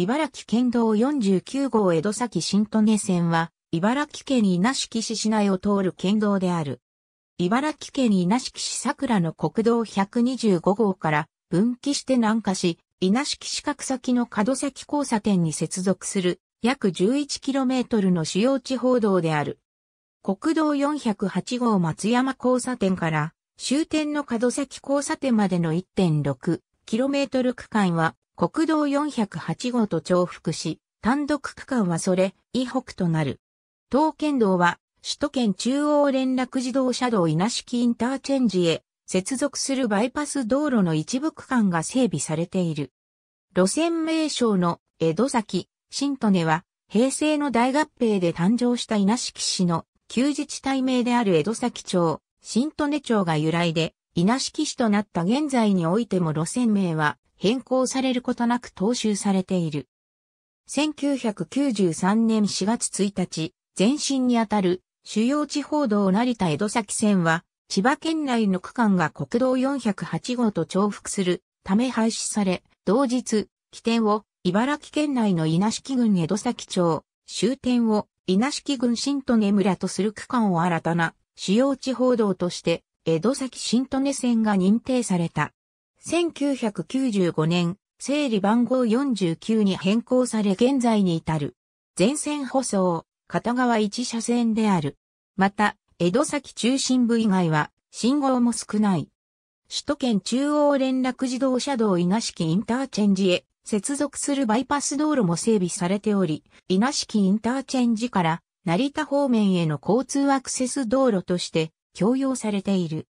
茨城県道49号江戸崎新利根線は、茨城県稲敷市市内を通る県道である。茨城県稲敷市桜の国道125号から分岐して南下し、稲敷市角先の角崎交差点に接続する約 11km の主要地方道である。国道408号松山交差点から終点の角崎交差点までの 1.6km 区間は国道408号と重複し、単独区間はそれ以北となる。東県道は首都圏中央連絡自動車道稲敷インターチェンジへ接続するバイパス道路の一部区間が整備されている。路線名称の江戸崎、新利根は平成の大合併で誕生した稲敷市の旧自治体名である江戸崎町、新利根町が由来で稲敷市となった現在においても路線名は変更されることなく踏襲されている。1993年4月1日、前身にあたる主要地方道成田江戸崎線は、千葉県内の区間が国道408号と重複するため廃止され、同日、起点を茨城県内の稲敷郡江戸崎町、終点を稲敷郡新利根村とする区間を新たな主要地方道として、江戸崎新利根線が認定された。1995年、整理番号49に変更され現在に至る。全線舗装、片側1車線である。また、江戸崎中心部以外は、信号も少ない。首都圏中央連絡自動車道稲敷インターチェンジへ接続するバイパス道路も整備されており、稲敷インターチェンジから成田方面への交通アクセス道路として供用されている。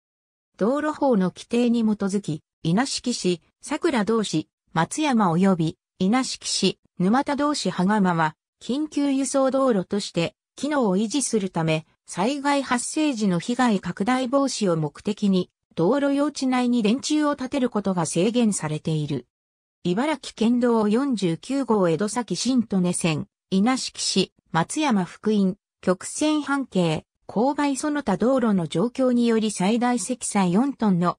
道路法の規定に基づき、稲敷市、桜同士、松山及び稲敷市、沼田同士、羽釜は、緊急輸送道路として、機能を維持するため、災害発生時の被害拡大防止を目的に、道路用地内に電柱を建てることが制限されている。茨城県道49号江戸崎新利根線、稲敷市、松山福音、曲線半径、勾配その他道路の状況により最大積載4トンの